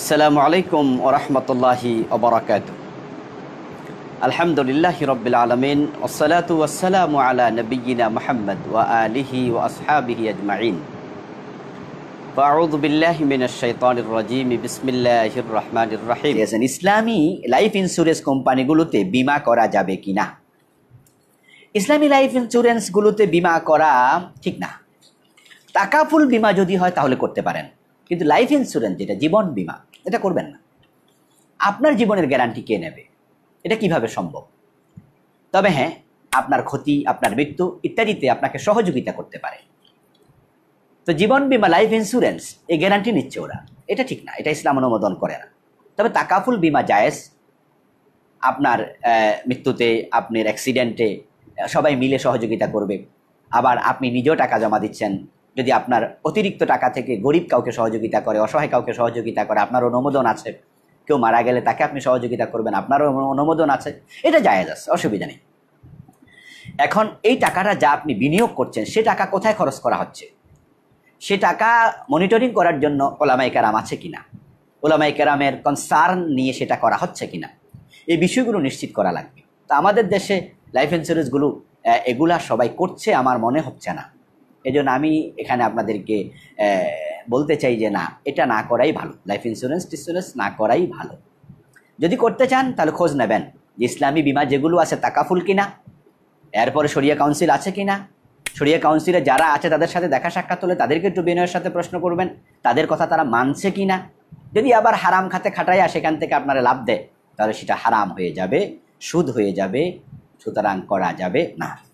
আসসালামু আলাইকুম ওরহমতুল্লাহি ওবরাকাত আলহামদুলিল্লাহ রবিল আলমিন ওসলাতু আসসালামু আলা নবীনা মোহাম্মদ ওয়া আলিহি ও আসহাবিহি আজমাইন ইসলামী লাইফ ইন্স্যুরেন্স কোম্পানিগুলোতে বিমা করা যাবে কি না ইসলামী লাইফ ইন্স্যুরেন্সগুলোতে বিমা করা ঠিক না টাকা ফুল বিমা যদি হয় তাহলে করতে পারেন কিন্তু লাইফ ইন্স্যুরেন্স যেটা জীবন বিমা এটা করবেন না আপনার জীবনের গ্যারান্টি কে নেবে এটা কিভাবে সম্ভব তবে হ্যাঁ আপনার ক্ষতি আপনার মৃত্যু ইত্যাদিতে আপনাকে সহযোগিতা করতে পারে তো জীবন বিমা লাইফ ইন্স্যুরেন্স এই গ্যারান্টি নিচ্ছে ওরা এটা ঠিক না এটা ইসলাম অনুমোদন করে না তবে তাকাফুল বিমা জায়েজ আপনার মৃত্যুতে আপনার অ্যাক্সিডেন্টে সবাই মিলে সহযোগিতা করবে আবার আপনি নিজেও টাকা জমা দিচ্ছেন যদি আপনার অতিরিক্ত টাকা থেকে গরিব কাউকে সহযোগিতা করে অসহায় কাউকে সহযোগিতা করে আপনার অনুমোদন আছে কেউ মারা গেলে তাকে আপনি সহযোগিতা করবেন আপনারও অনুমোদন আছে এটা যায় আছে অসুবিধা নেই এখন এই টাকাটা যা আপনি বিনিয়োগ করছেন সে টাকা কোথায় খরচ করা হচ্ছে সে টাকা মনিটরিং করার জন্য ওলামাই কেরাম আছে কিনা ওলামাই কারামের কনসার্ন নিয়ে সেটা করা হচ্ছে কিনা এই বিষয়গুলো নিশ্চিত করা লাগবে তা আমাদের দেশে লাইফ ইন্স্যুরেন্সগুলো এগুলা সবাই করছে আমার মনে হচ্ছে না এজন্য আমি এখানে আপনাদেরকে বলতে চাই যে না এটা না করাই ভালো লাইফ ইন্স্যুরেন্স টিস্যুরেন্স না করাই ভালো যদি করতে চান তাহলে খোঁজ নেবেন যে ইসলামী বিমা যেগুলো আছে তাকাফুল কিনা এরপরে শরিয়া কাউন্সিল আছে কিনা শরিয়া কাউন্সিলে যারা আছে তাদের সাথে দেখা সাক্ষাৎ হলে তাদেরকে একটু বিনয়ের সাথে প্রশ্ন করবেন তাদের কথা তারা মানছে কি না যদি আবার হারাম খাতে খাটাইয়া সেখান থেকে আপনারা লাভ দেয় তাহলে সেটা হারাম হয়ে যাবে সুদ হয়ে যাবে সুতরাং করা যাবে না